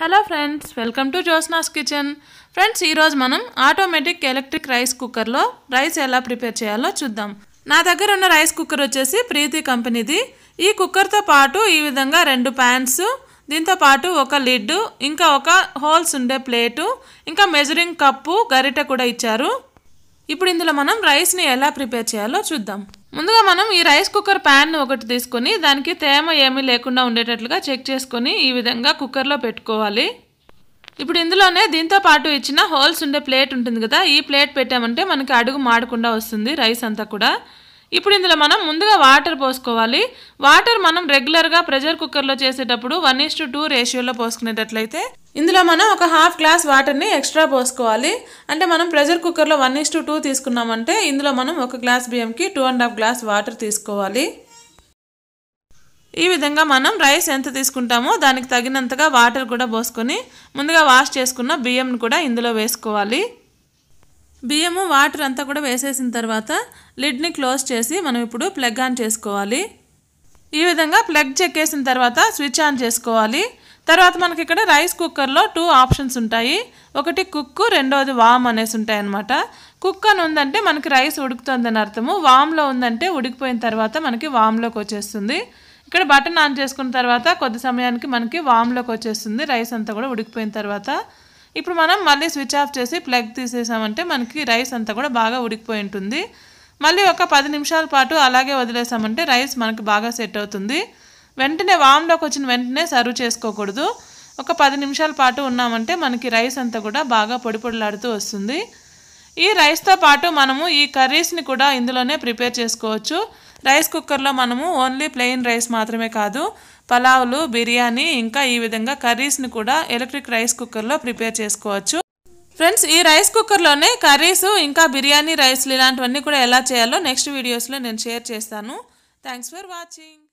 hello friends welcome to Josna's kitchen friends ఈరోజు మనం automatic electric rice కుక్కర్లో రైస్ ఎలా ప్రిపేర్ చేయాలో చూద్దాం నా దగ్గర ఉన్న రైస్ కుక్కర్ వచ్చేసి ప్రీతి కంపెనీది ఈ కుక్కర్తో పాటు ఈ విధంగా రెండు ప్యాన్స్ దీంతో పాటు ఒక లిడ్ ఇంకా ఒక హోల్స్ ఉండే ప్లేటు ఇంకా మెజరింగ్ కప్పు గరిట కూడా ఇచ్చారు ఇప్పుడు ఇందులో మనం రైస్ని ఎలా ప్రిపేర్ చేయాలో చూద్దాం ముందుగా మనం ఈ రైస్ కుక్కర్ ప్యాన్ ఒకటి తీసుకొని దానికి తేమ ఏమీ లేకుండా ఉండేటట్లుగా చెక్ చేసుకొని ఈ విధంగా కుక్కర్లో పెట్టుకోవాలి ఇప్పుడు ఇందులోనే దీంతో పాటు ఇచ్చిన హోల్స్ ఉండే ప్లేట్ ఉంటుంది కదా ఈ ప్లేట్ పెట్టామంటే మనకి అడుగు మాడకుండా వస్తుంది రైస్ అంతా కూడా ఇప్పుడు ఇందులో మనం ముందుగా వాటర్ పోసుకోవాలి వాటర్ మనం రెగ్యులర్గా ప్రెషర్ కుక్కర్లో చేసేటప్పుడు వన్ ఇస్ టు టూ రేషియోలో పోసుకునేటట్లయితే ఇందులో మనం ఒక హాఫ్ గ్లాస్ వాటర్ని ఎక్స్ట్రా పోసుకోవాలి అంటే మనం ప్రెషర్ కుక్కర్లో వన్ ఇస్ టూ తీసుకున్నామంటే ఇందులో మనం ఒక గ్లాస్ బియ్యంకి two and half glass water తీసుకోవాలి ఈ విధంగా మనం రైస్ ఎంత తీసుకుంటామో దానికి తగినంతగా వాటర్ కూడా పోసుకొని ముందుగా వాష్ చేసుకున్న బియ్యంను కూడా ఇందులో వేసుకోవాలి బియ్యము వాటర్ అంతా కూడా వేసేసిన తర్వాత లిడ్ని క్లోజ్ చేసి మనం ఇప్పుడు ప్లగ్ ఆన్ చేసుకోవాలి ఈ విధంగా ప్లగ్ చెక్కేసిన తర్వాత స్విచ్ ఆన్ చేసుకోవాలి తర్వాత మనకి ఇక్కడ రైస్ కుక్కర్లో టూ ఆప్షన్స్ ఉంటాయి ఒకటి కుక్కు రెండోది వామ్ అనేసి ఉంటాయి అనమాట కుక్ అని ఉందంటే మనకి రైస్ అని అర్థము వామ్లో ఉందంటే ఉడికిపోయిన తర్వాత మనకి వామ్లోకి వచ్చేస్తుంది ఇక్కడ బటన్ ఆన్ చేసుకున్న తర్వాత కొద్ది సమయానికి మనకి వామ్లోకి వచ్చేస్తుంది రైస్ అంతా కూడా ఉడికిపోయిన తర్వాత ఇప్పుడు మనం మళ్ళీ స్విచ్ ఆఫ్ చేసి ప్లగ్ తీసేసామంటే మనకి రైస్ అంతా కూడా బాగా ఉడికిపోయి ఉంటుంది మళ్ళీ ఒక పది నిమిషాల పాటు అలాగే వదిలేసామంటే రైస్ మనకి బాగా సెట్ అవుతుంది వెంటనే వామ్లోకి వచ్చిన వెంటనే సర్వ్ చేసుకోకూడదు ఒక పది నిమిషాల పాటు ఉన్నామంటే మనకి రైస్ అంతా కూడా బాగా పొడి పొడిలాడుతూ వస్తుంది ఈ రైస్తో పాటు మనము ఈ కర్రీస్ని కూడా ఇందులోనే ప్రిపేర్ చేసుకోవచ్చు రైస్ కుక్కర్లో మనము ఓన్లీ ప్లెయిన్ రైస్ మాత్రమే కాదు పలావులు బిర్యానీ ఇంకా ఈ విధంగా కర్రీస్ని కూడా ఎలక్ట్రిక్ రైస్ కుక్కర్లో ప్రిపేర్ చేసుకోవచ్చు ఫ్రెండ్స్ ఈ రైస్ కుక్కర్లోనే కర్రీస్ ఇంకా బిర్యానీ రైస్లు ఇలాంటివన్నీ కూడా ఎలా చేయాలో నెక్స్ట్ వీడియోస్లో నేను షేర్ చేస్తాను థ్యాంక్స్ ఫర్ వాచింగ్